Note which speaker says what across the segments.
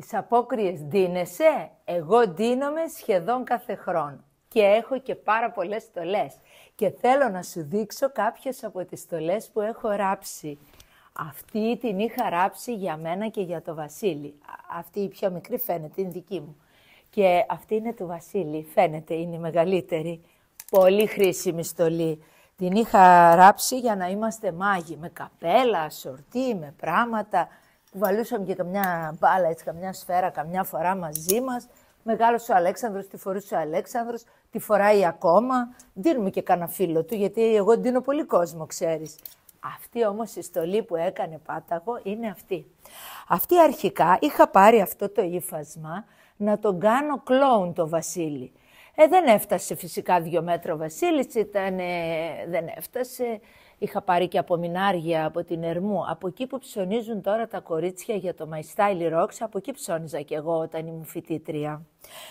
Speaker 1: Τις απόκριες δίνεσε. εγώ ντύνομαι σχεδόν κάθε χρόνο και έχω και πάρα πολλές στολές. Και θέλω να σου δείξω κάποιες από τις στολές που έχω ράψει. Αυτή την είχα ράψει για μένα και για το Βασίλη. Αυτή η πιο μικρή φαίνεται, είναι δική μου. Και αυτή είναι του Βασίλη, φαίνεται, είναι η μεγαλύτερη. Πολύ χρήσιμη στολή. Την είχα ράψει για να είμαστε μάγοι, με καπέλα, σορτί, με πράγματα. Βαλούσαμε και καμιά μπάλα, έτσι, καμιά σφαίρα καμιά φορά μαζί μας. Μεγάλο ο Αλέξανδρος, τη φορούσε ο Αλέξανδρος, τη φοράει ακόμα. Δίνουμε και κανένα φίλο του, γιατί εγώ δίνω πολύ κόσμο, ξέρεις. Αυτή όμως η στολή που έκανε πάταγο είναι αυτή. Αυτή αρχικά είχα πάρει αυτό το ύφασμα να τον κάνω κλόουν το Βασίλη. Ε, δεν έφτασε φυσικά δύο μέτρα ο Βασίλης, ήταν, δεν έφτασε. Είχα πάρει και από Μινάρια, από την Ερμού. Από εκεί που ψωνίζουν τώρα τα κορίτσια για το My Style Rocks, από εκεί ψώνιζα κι εγώ όταν ήμουν φοιτήτρια.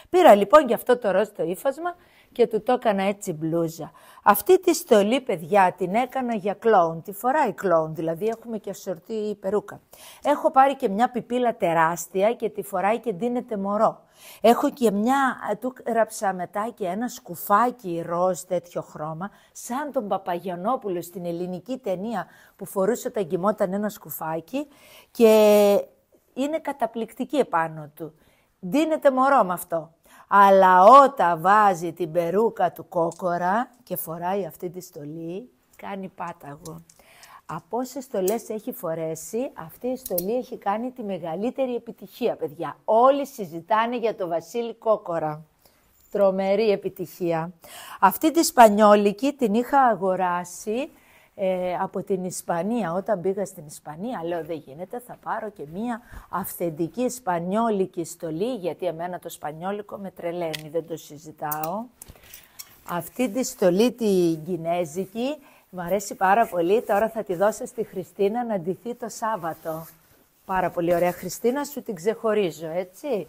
Speaker 1: Πήρα λοιπόν γι' αυτό το ροζ το ύφασμα και του το έκανα έτσι μπλούζα. Αυτή τη στολή, παιδιά, την έκανα για κλόουν. Τη φοράει κλόουν, δηλαδή έχουμε και σορτή περούκα. Έχω πάρει και μια πιπίλα τεράστια και τη φοράει και ντύνεται μωρό. Έχω και μια, του έγραψα μετά και ένα σκουφάκι ροζ τέτοιο χρώμα, σαν τον Παπαγιανόπουλο στην ελληνική ταινία που φορούσε τα κοιμόταν ένα σκουφάκι και είναι καταπληκτική επάνω του. Ντύνεται μωρό με αυτό. Αλλά όταν βάζει την περούκα του κόκορα και φοράει αυτή τη στολή, κάνει πάταγο. Από όσες στολές έχει φορέσει, αυτή η στολή έχει κάνει τη μεγαλύτερη επιτυχία, παιδιά. Όλοι συζητάνε για το Βασίλη Κόκορα. Τρομερή επιτυχία. Αυτή τη σπανιόλικη την είχα αγοράσει ε, από την Ισπανία. Όταν πήγα στην Ισπανία, λέω δεν γίνεται, θα πάρω και μία αυθεντική σπανιόλικη στολή, γιατί εμένα το σπανιόλικο με τρελαίνει, δεν το συζητάω. Αυτή τη στολή την κινέζικη μου αρέσει πάρα πολύ. Τώρα θα τη δώσω στη Χριστίνα να ντυθεί το Σάββατο. Πάρα πολύ ωραία. Χριστίνα, σου την ξεχωρίζω, έτσι.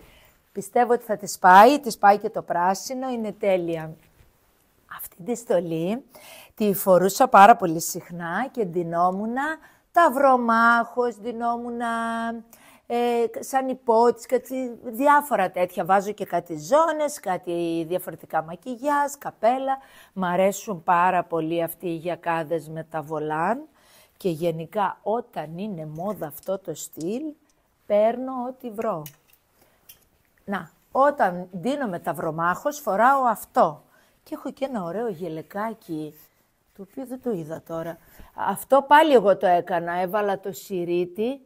Speaker 1: Πιστεύω ότι θα της πάει. Της πάει και το πράσινο. Είναι τέλεια. Αυτή τη στολή τη φορούσα πάρα πολύ συχνά και ντυνόμουνα ταυρομάχος, ντυνόμουνα ε, σαν υπότις κάτι, διάφορα τέτοια. Βάζω και κάτι ζώνες, κάτι διαφορετικά μακιγιάς, καπέλα. Μ' αρέσουν πάρα πολύ αυτοί οι γιακάδες με τα βολάν. Και γενικά όταν είναι μόδα αυτό το στυλ, παίρνω ό,τι βρω. Να, όταν ντύνομαι ταυρομάχος φοράω αυτό. Και έχω και ένα ωραίο γελεκάκι, το οποίο δεν το είδα τώρα. Αυτό πάλι εγώ το έκανα, έβαλα το σιρίτι.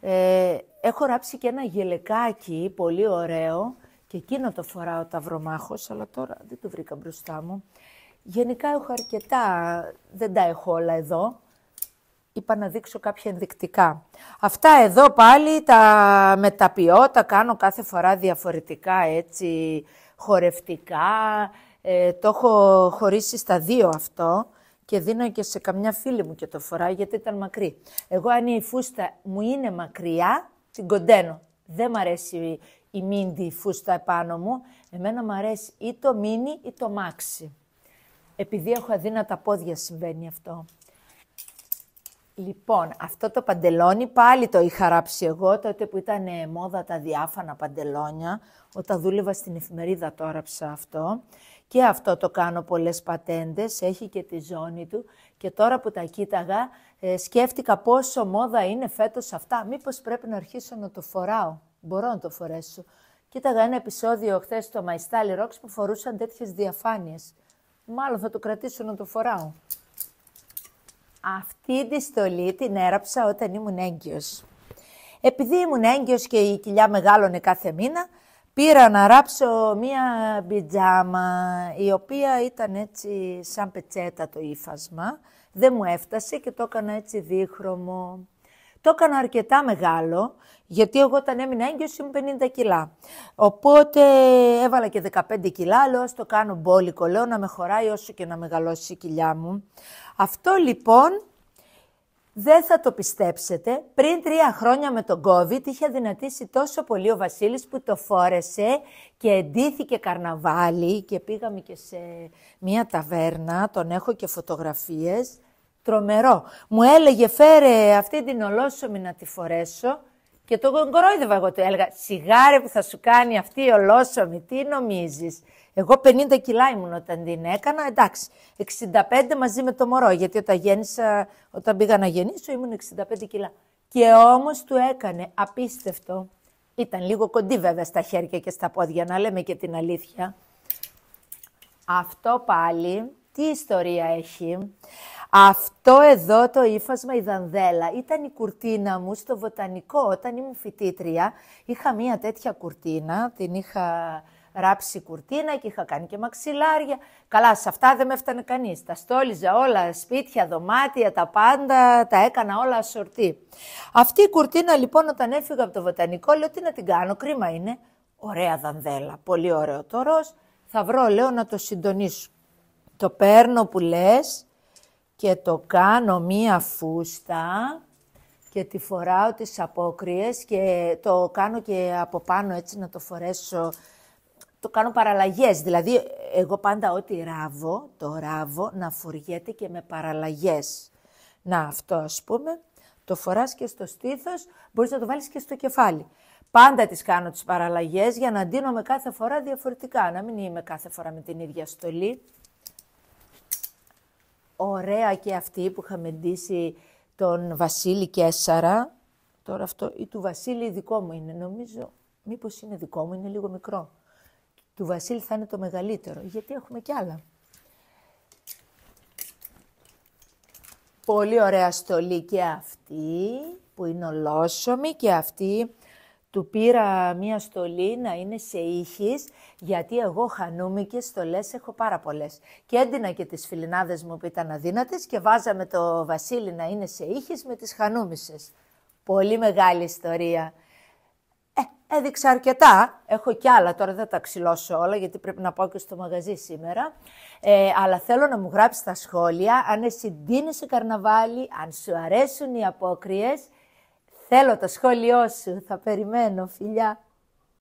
Speaker 1: Ε, έχω ράψει και ένα γελεκάκι, πολύ ωραίο, και εκείνο το φοράω ταυρομάχος, αλλά τώρα δεν το βρήκα μπροστά μου. Γενικά έχω αρκετά, δεν τα έχω όλα εδώ. Είπα να δείξω κάποια ενδεικτικά. Αυτά εδώ πάλι τα μεταποιώ, τα κάνω κάθε φορά διαφορετικά έτσι, χορευτικά, ε, το έχω χωρίσει στα δύο αυτό και δίνω και σε καμιά φίλη μου και το φοράει γιατί ήταν μακρύ. Εγώ αν η φούστα μου είναι μακριά, την κοντένω. Δεν μ' αρέσει η, μίντι η φούστα επάνω μου. Εμένα μου αρέσει ή το μίνι ή το μάξι. Επειδή έχω αδύνατα πόδια συμβαίνει αυτό. Λοιπόν, αυτό το παντελόνι πάλι το είχα ράψει εγώ τότε που ήταν ε, μόδα τα διάφανα παντελόνια. Όταν δούλευα στην εφημερίδα το αυτό. Και αυτό το κάνω πολλές πατέντες, έχει και τη ζώνη του. Και τώρα που τα κοίταγα, ε, σκέφτηκα πόσο μόδα είναι φέτος αυτά. Μήπως πρέπει να αρχίσω να το φοράω. Μπορώ να το φορέσω. Κοίταγα ένα επεισόδιο χθες στο My Style Rocks που φορούσαν τέτοιες διαφάνειες. Μάλλον θα το κρατήσω να το φοράω. Αυτή τη στολή την έραψα όταν ήμουν έγκυος. Επειδή ήμουν έγκυος και η κοιλιά μεγάλωνε κάθε μήνα, πήρα να ράψω μία πιτζάμα, η οποία ήταν έτσι σαν πετσέτα το ύφασμα. Δεν μου έφτασε και το έκανα έτσι δίχρωμο. Το έκανα αρκετά μεγάλο, γιατί εγώ όταν έμεινα έγκυος ήμουν 50 κιλά. Οπότε έβαλα και 15 κιλά, λέω το κάνω μπόλικο, λέω να με χωράει όσο και να μεγαλώσει η κοιλιά μου. Αυτό λοιπόν δεν θα το πιστέψετε, πριν τρία χρόνια με τον COVID είχε δυνατήσει τόσο πολύ ο Βασίλης που το φόρεσε και εντύθηκε καρναβάλι και πήγαμε και σε μία ταβέρνα, τον έχω και φωτογραφίες, τρομερό. Μου έλεγε φέρε αυτή την ολόσωμη να τη φορέσω και το κορόιδευα εγώ του έλεγα, σιγάρε που θα σου κάνει αυτή η ολόσωμη, τι νομίζεις. Εγώ 50 κιλά ήμουν όταν την έκανα, εντάξει, 65 μαζί με το μωρό, γιατί όταν, γέννησα, όταν πήγα να γεννήσω ήμουν 65 κιλά. Και όμως του έκανε απίστευτο. Ήταν λίγο κοντή βέβαια στα χέρια και στα πόδια, να λέμε και την αλήθεια. Αυτό πάλι, τι ιστορία έχει. Αυτό εδώ το ύφασμα, η δανδέλα, ήταν η κουρτίνα μου στο βοτανικό. Όταν ήμουν φοιτήτρια, είχα μία τέτοια κουρτίνα, την είχα ράψει κουρτίνα και είχα κάνει και μαξιλάρια. Καλά, σε αυτά δεν με έφτανε κανείς. Τα στόλιζα όλα, σπίτια, δωμάτια, τα πάντα, τα έκανα όλα ασορτή. Αυτή η κουρτίνα λοιπόν όταν έφυγα από το βοτανικό, λέω τι να την κάνω, κρίμα είναι. Ωραία δανδέλα, πολύ ωραίο το ροζ. Θα βρω, λέω, να το συντονίσω. Το παίρνω που και το κάνω μία φούστα και τη φοράω τις απόκριες και το κάνω και από πάνω έτσι να το φορέσω. Το κάνω παραλλαγές, δηλαδή εγώ πάντα ό,τι ράβω, το ράβω να φοριέται και με παραλλαγές. Να αυτό ας πούμε, το φοράς και στο στήθος, μπορείς να το βάλεις και στο κεφάλι. Πάντα τις κάνω τις παραλλαγές για να ντύνομαι κάθε φορά διαφορετικά, να μην είμαι κάθε φορά με την ίδια στολή ωραία και αυτή που είχαμε ντύσει τον Βασίλη Κέσσαρα. Τώρα αυτό ή του Βασίλη δικό μου είναι. Νομίζω μήπως είναι δικό μου, είναι λίγο μικρό. Του Βασίλη θα είναι το μεγαλύτερο, γιατί έχουμε κι άλλα. Πολύ ωραία στολή και αυτή που είναι ολόσωμη και αυτή του πήρα μία στολή να είναι σε ήχης, γιατί εγώ χανούμικες στολές έχω πάρα πολλές. Και έντυνα και τις φιλινάδες μου που ήταν αδύνατες και βάζαμε το Βασίλη να είναι σε ήχης με τις χανούμισες. Πολύ μεγάλη ιστορία. Ε, έδειξα αρκετά. Έχω κι άλλα, τώρα δεν τα ξυλώσω όλα, γιατί πρέπει να πάω και στο μαγαζί σήμερα. Ε, αλλά θέλω να μου γράψεις τα σχόλια, αν εσύ καρναβάλι, αν σου αρέσουν οι απόκριες Θέλω το σχόλιο σου, θα περιμένω, φιλιά.